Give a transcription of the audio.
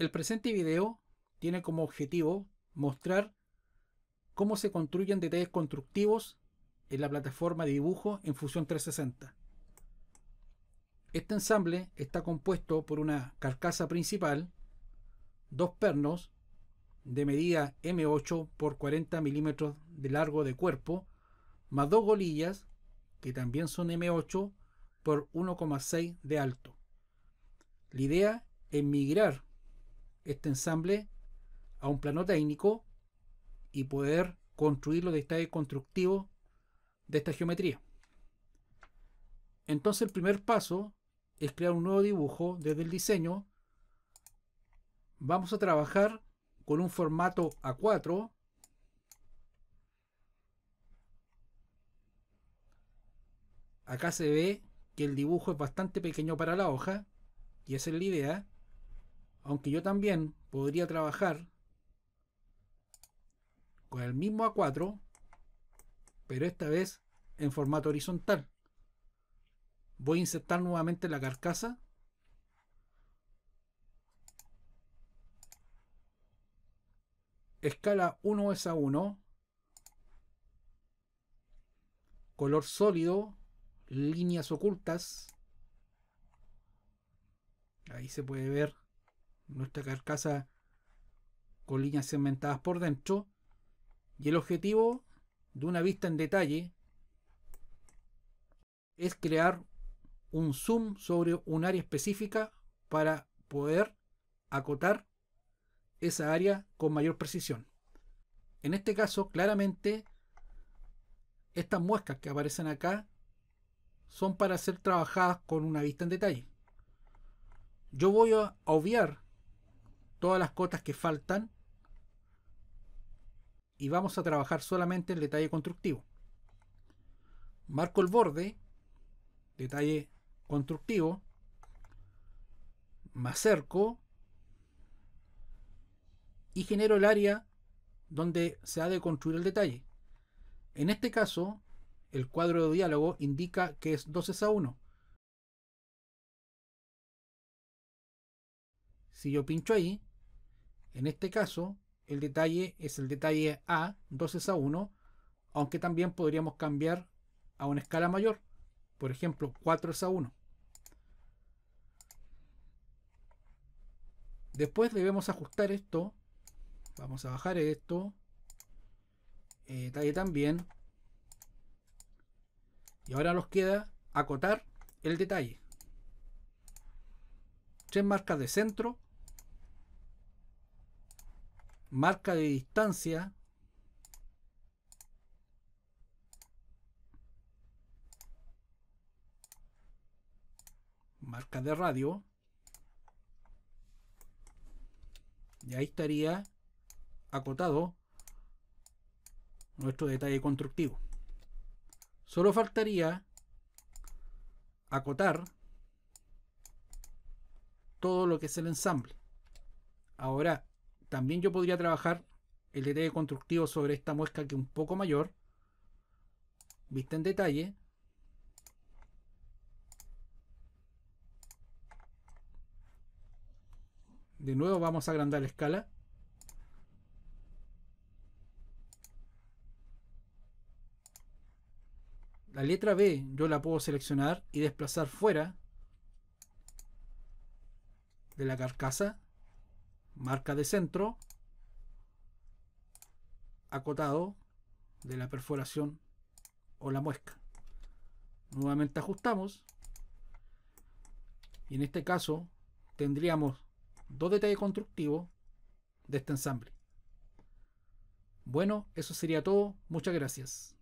El presente video tiene como objetivo mostrar cómo se construyen detalles constructivos en la plataforma de dibujo en Fusion 360. Este ensamble está compuesto por una carcasa principal, dos pernos de medida M8 por 40 milímetros de largo de cuerpo, más dos golillas que también son M8 por 1,6 de alto. La idea es migrar este ensamble a un plano técnico y poder construir los detalles constructivos de esta geometría. Entonces el primer paso es crear un nuevo dibujo desde el diseño. Vamos a trabajar con un formato A4 acá se ve que el dibujo es bastante pequeño para la hoja y esa es la idea aunque yo también podría trabajar con el mismo A4, pero esta vez en formato horizontal. Voy a insertar nuevamente la carcasa. Escala 1 es a 1. Color sólido. Líneas ocultas. Ahí se puede ver nuestra carcasa con líneas segmentadas por dentro. Y el objetivo de una vista en detalle es crear un zoom sobre un área específica para poder acotar esa área con mayor precisión. En este caso, claramente, estas muescas que aparecen acá son para ser trabajadas con una vista en detalle. Yo voy a obviar todas las cotas que faltan y vamos a trabajar solamente el detalle constructivo. Marco el borde, detalle constructivo, más cerco y genero el área donde se ha de construir el detalle. En este caso, el cuadro de diálogo indica que es 12 a 1. Si yo pincho ahí, en este caso, el detalle es el detalle A, es a 1, aunque también podríamos cambiar a una escala mayor, por ejemplo, 4 es a 1. Después debemos ajustar esto, vamos a bajar esto, eh, detalle también, y ahora nos queda acotar el detalle. Tres marcas de centro marca de distancia marca de radio y ahí estaría acotado nuestro detalle constructivo solo faltaría acotar todo lo que es el ensamble ahora también yo podría trabajar el detalle constructivo sobre esta muesca que es un poco mayor. Vista en detalle. De nuevo vamos a agrandar la escala. La letra B yo la puedo seleccionar y desplazar fuera de la carcasa marca de centro acotado de la perforación o la muesca. Nuevamente ajustamos y en este caso tendríamos dos detalles constructivos de este ensamble. Bueno, eso sería todo. Muchas gracias.